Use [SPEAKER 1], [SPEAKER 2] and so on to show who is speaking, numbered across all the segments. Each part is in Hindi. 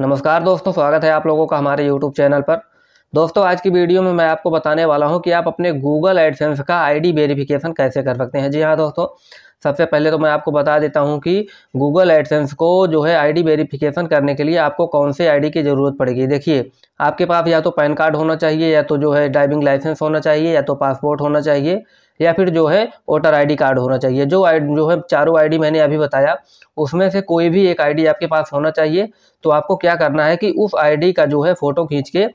[SPEAKER 1] नमस्कार दोस्तों स्वागत है आप लोगों का हमारे यूट्यूब चैनल पर दोस्तों आज की वीडियो में मैं आपको बताने वाला हूं कि आप अपने गूगल एडसेंस का डी वेरिफिकेशन कैसे कर सकते हैं जी हाँ दोस्तों सबसे पहले तो मैं आपको बता देता हूं कि गूगल एडसेंस को जो है डी वेरिफिकेशन करने के लिए आपको कौन से डी की ज़रूरत पड़ेगी देखिए आपके पास या तो पैन कार्ड होना चाहिए या तो जो है ड्राइविंग लाइसेंस होना चाहिए या तो पासपोर्ट होना चाहिए या फिर जो है वोटर आईडी कार्ड होना चाहिए जो आई जो है चारों आईडी मैंने अभी बताया उसमें से कोई भी एक आईडी आपके पास होना चाहिए तो आपको क्या करना है कि उस आईडी का जो है फ़ोटो खींच के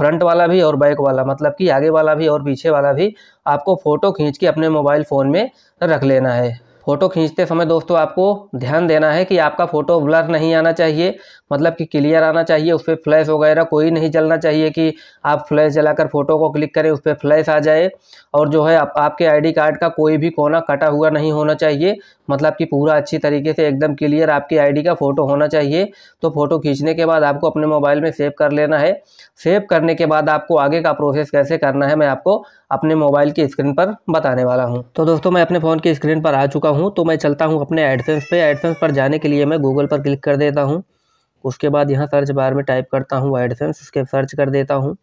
[SPEAKER 1] फ्रंट वाला भी और बैक वाला मतलब कि आगे वाला भी और पीछे वाला भी आपको फ़ोटो खींच के अपने मोबाइल फ़ोन में रख लेना है फ़ोटो खींचते समय दोस्तों आपको ध्यान देना है कि आपका फ़ोटो ब्लर नहीं आना चाहिए मतलब कि क्लियर आना चाहिए उस पर फ्लैश वगैरह कोई नहीं जलना चाहिए कि आप फ्लैश जलाकर फ़ोटो को क्लिक करें उस पर फ्लैश आ जाए और जो है आप, आपके आईडी कार्ड का कोई भी कोना कटा हुआ नहीं होना चाहिए मतलब कि पूरा अच्छी तरीके से एकदम क्लियर आपकी आई का फ़ोटो होना चाहिए तो फ़ोटो खींचने के बाद आपको अपने मोबाइल में सेव कर लेना है सेव करने के बाद आपको आगे का प्रोसेस कैसे करना है मैं आपको अपने मोबाइल की स्क्रीन पर बताने वाला हूँ तो दोस्तों मैं अपने फ़ोन की स्क्रीन पर आ चुका हूँ तो मैं चलता हूँ अपने एडसेंस पे एडसेंस पर जाने के लिए मैं गूगल पर क्लिक कर देता हूँ उसके बाद यहाँ सर्च बार में टाइप करता हूँ एडसेंस उसके सर्च कर देता हूँ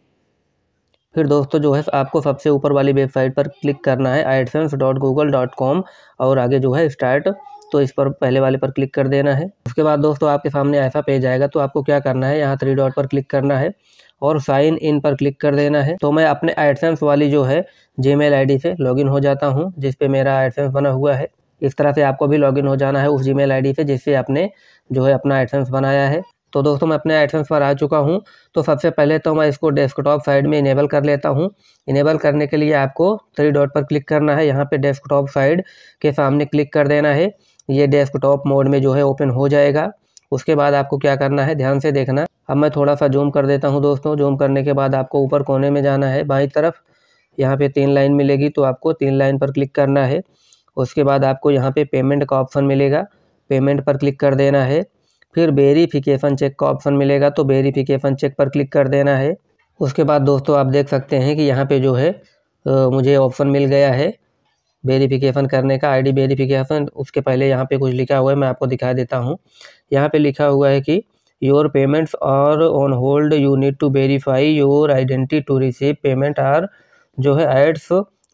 [SPEAKER 1] फिर दोस्तों जो है आपको सबसे ऊपर वाली वेबसाइट पर क्लिक करना है AdSense dot Google dot com और आगे जो है स्टार्ट तो इस पर पहले वाले पर क्लिक कर देना है उसके बाद दोस्तों आपके सामने ऐसा पेज आएगा तो आपको क्या करना है यहाँ थ्री डॉट पर क्लिक करना है और साइन इन पर क्लिक कर देना है तो मैं अपने एडसेंस वाली जो है जी मेल से लॉगिन हो जाता हूँ जिसपे मेरा एडसेंस बना हुआ है इस तरह से आपको भी लॉगिन हो जाना है उस जी मेल से जिससे आपने जो है अपना एडसेंस बनाया है तो दोस्तों मैं अपने एडसेंस पर आ चुका हूँ तो सबसे पहले तो मैं इसको डेस्कटॉप साइड में इनेबल कर लेता हूँ इनेबल करने के लिए आपको थ्री डॉट पर क्लिक करना है यहाँ पे डेस्कटॉप साइड के सामने क्लिक कर देना है ये डेस्कटॉप मोड में जो है ओपन हो जाएगा उसके बाद आपको क्या करना है ध्यान से देखना अब मैं थोड़ा सा जूम कर देता हूँ दोस्तों जूम करने के बाद आपको ऊपर कोने में जाना है बाई तरफ यहाँ पे तीन लाइन मिलेगी तो आपको तीन लाइन पर क्लिक करना है उसके बाद आपको यहाँ पे पेमेंट का ऑप्शन मिलेगा पेमेंट पर क्लिक कर देना है फिर वेरीफिकेशन चेक का ऑप्शन मिलेगा तो वेरीफिकेशन चेक पर क्लिक कर देना है उसके बाद दोस्तों आप देख सकते हैं कि यहाँ पे जो है मुझे ऑप्शन मिल गया है वेरीफिकेशन करने का आईडी वेरीफिकेशन उसके पहले यहाँ पे कुछ लिखा हुआ है मैं आपको दिखा देता हूँ यहाँ पे लिखा हुआ है कि योर पेमेंट्स और on hold you need to verify your identity to receive payment are जो है ads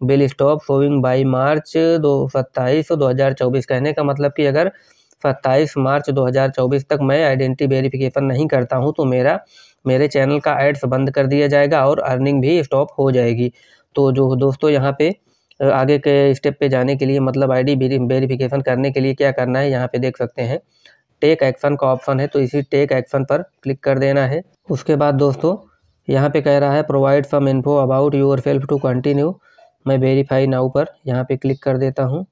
[SPEAKER 1] will stop showing by March दो सत्ताईस दो हज़ार चौबीस कहने का मतलब कि अगर सत्ताईस मार्च दो हज़ार चौबीस तक मैं आइडेंटिटी वेरीफिकेशन नहीं करता हूँ तो मेरा मेरे चैनल का एड्स बंद कर दिया जाएगा और अर्निंग भी स्टॉप हो जाएगी तो जो दोस्तों यहाँ पे आगे के स्टेप पे जाने के लिए मतलब आईडी वेरीफिकेशन करने के लिए क्या करना है यहाँ पे देख सकते हैं टेक एक्शन का ऑप्शन है तो इसी टेक एक्शन पर क्लिक कर देना है उसके बाद दोस्तों यहाँ पे कह रहा है provide some info about yourself to continue मैं वेरीफाई नाउ पर यहाँ पे क्लिक कर देता हूँ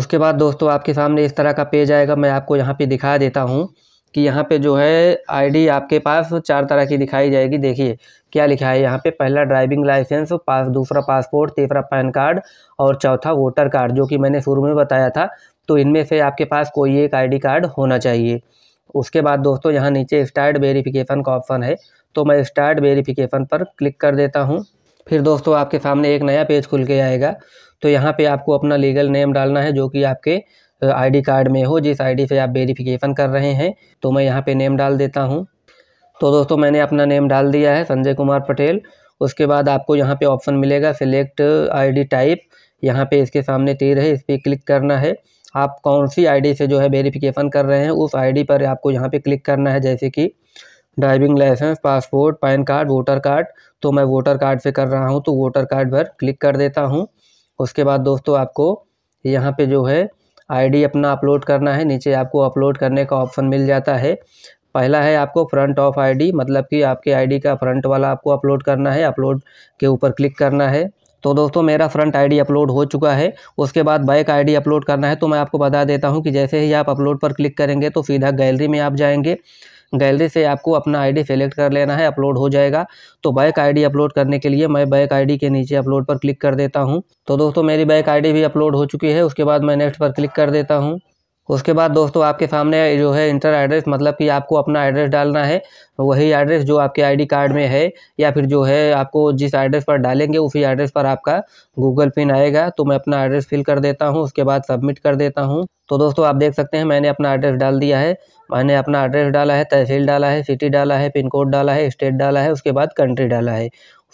[SPEAKER 1] उसके बाद दोस्तों आपके सामने इस तरह का पेज आएगा मैं आपको यहाँ पे दिखा देता हूँ कि यहाँ पे जो है आईडी आपके पास चार तरह की दिखाई जाएगी देखिए क्या लिखा है यहाँ पे पहला ड्राइविंग लाइसेंस पास दूसरा पासपोर्ट तीसरा पैन कार्ड और चौथा वोटर कार्ड जो कि मैंने शुरू में बताया था तो इनमें से आपके पास कोई एक आईडी कार्ड होना चाहिए उसके बाद दोस्तों यहाँ नीचे स्टार्ट वेरीफिकेशन का ऑप्शन है तो मैं स्टार्ट वेरीफिकेशन पर क्लिक कर देता हूँ फिर दोस्तों आपके सामने एक नया पेज खुल के आएगा तो यहाँ पे आपको अपना लीगल नेम डालना है जो कि आपके आईडी कार्ड में हो जिस आईडी से आप वेरिफिकेशन कर रहे हैं तो मैं यहाँ पे नेम डाल देता हूँ तो दोस्तों मैंने अपना नेम डाल दिया है संजय कुमार पटेल उसके बाद आपको यहाँ पे ऑप्शन मिलेगा सिलेक्ट आईडी टाइप यहाँ पे इसके सामने तीर है इस पर क्लिक करना है आप कौन सी आई से जो है वेरीफिकेशन कर रहे हैं उस आई पर आपको यहाँ पर क्लिक करना है जैसे कि driving licence passport PAN card voter card तो मैं वोटर कार्ड से कर रहा हूँ तो वोटर कार्ड पर क्लिक कर देता हूँ उसके बाद दोस्तों आपको यहाँ पे जो है आईडी अपना अपलोड करना है नीचे आपको अपलोड करने का ऑप्शन मिल जाता है पहला है आपको फ्रंट ऑफ आईडी मतलब कि आपके आईडी का फ्रंट वाला आपको अपलोड करना है अपलोड के ऊपर क्लिक करना है तो दोस्तों मेरा फ्रंट आईडी अपलोड हो चुका है उसके बाद बैक आईडी अपलोड करना है तो मैं आपको बता देता हूं कि जैसे ही आप अपलोड पर क्लिक करेंगे तो सीधा गैलरी में आप जाएंगे गैलरी से आपको अपना आईडी सेलेक्ट कर लेना है अपलोड हो जाएगा तो बैक आईडी अपलोड करने के लिए मैं बैक आईडी के नीचे अपलोड पर क्लिक कर देता हूँ तो दोस्तों मेरी बैक आईडी भी अपलोड हो चुकी है उसके बाद मैं नेक्स्ट पर क्लिक कर देता हूँ उसके बाद दोस्तों आपके सामने जो है इंटर एड्रेस मतलब कि आपको अपना एड्रेस डालना है वही एड्रेस जो आपके आईडी कार्ड में है या फिर जो है आपको जिस एड्रेस पर डालेंगे उसी एड्रेस पर आपका गूगल पिन आएगा तो मैं अपना एड्रेस फिल कर देता हूँ उसके बाद सबमिट कर देता हूँ तो दोस्तों आप देख सकते हैं मैंने अपना एड्रेस डाल दिया है मैंने अपना एड्रेस डाला है तहसील डाला है सिटी डाला है पिन कोड डाला है स्टेट डाला है उसके बाद कंट्री डाला है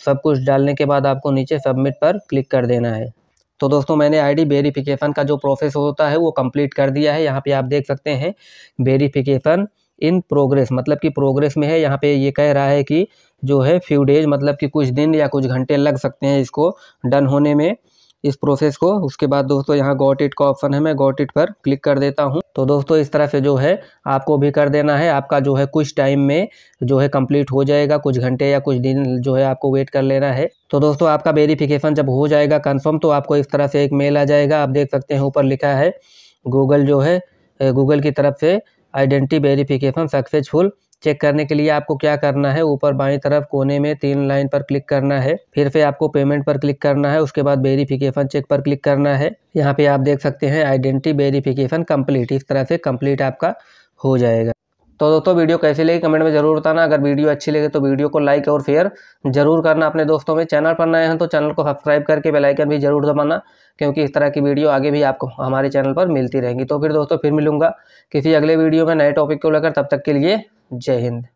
[SPEAKER 1] सब कुछ डालने के बाद आपको नीचे सबमिट पर क्लिक कर देना है तो दोस्तों मैंने आईडी वेरिफिकेशन का जो प्रोसेस होता है वो कंप्लीट कर दिया है यहाँ पे आप देख सकते हैं वेरिफिकेशन इन प्रोग्रेस मतलब कि प्रोग्रेस में है यहाँ पे ये कह रहा है कि जो है फ्यू डेज मतलब कि कुछ दिन या कुछ घंटे लग सकते हैं इसको डन होने में इस प्रोसेस को उसके बाद दोस्तों यहाँ गॉट इट का ऑप्शन है मैं गॉट इट पर क्लिक कर देता हूँ तो दोस्तों इस तरह से जो है आपको भी कर देना है आपका जो है कुछ टाइम में जो है कंप्लीट हो जाएगा कुछ घंटे या कुछ दिन जो है आपको वेट कर लेना है तो दोस्तों आपका वेरीफिकेशन जब हो जाएगा कन्फर्म तो आपको इस तरह से एक मेल आ जाएगा आप देख सकते हैं ऊपर लिखा है गूगल जो है गूगल की तरफ से आइडेंटिटी वेरीफिकेशन सक्सेसफुल चेक करने के लिए आपको क्या करना है ऊपर बाई तरफ कोने में तीन लाइन पर क्लिक करना है फिर से आपको पेमेंट पर क्लिक करना है उसके बाद वेरीफिकेशन चेक पर क्लिक करना है यहाँ पे आप देख सकते हैं आइडेंटिटी वेरीफिकेशन कम्प्लीट इस तरह से कम्प्लीट आपका हो जाएगा तो दोस्तों वीडियो कैसी लगी कमेंट में जरूर बताना अगर वीडियो अच्छी लगे तो वीडियो को लाइक और शेयर जरूर करना अपने दोस्तों में चैनल पर नए हैं तो चैनल को सब्सक्राइब करके बेल आइकन भी जरूर दबाना क्योंकि इस तरह की वीडियो आगे भी आपको हमारे चैनल पर मिलती रहेंगी तो फिर दोस्तों फिर मिलूंगा किसी अगले वीडियो में नए टॉपिक को लेकर तब तक के लिए जय हिंद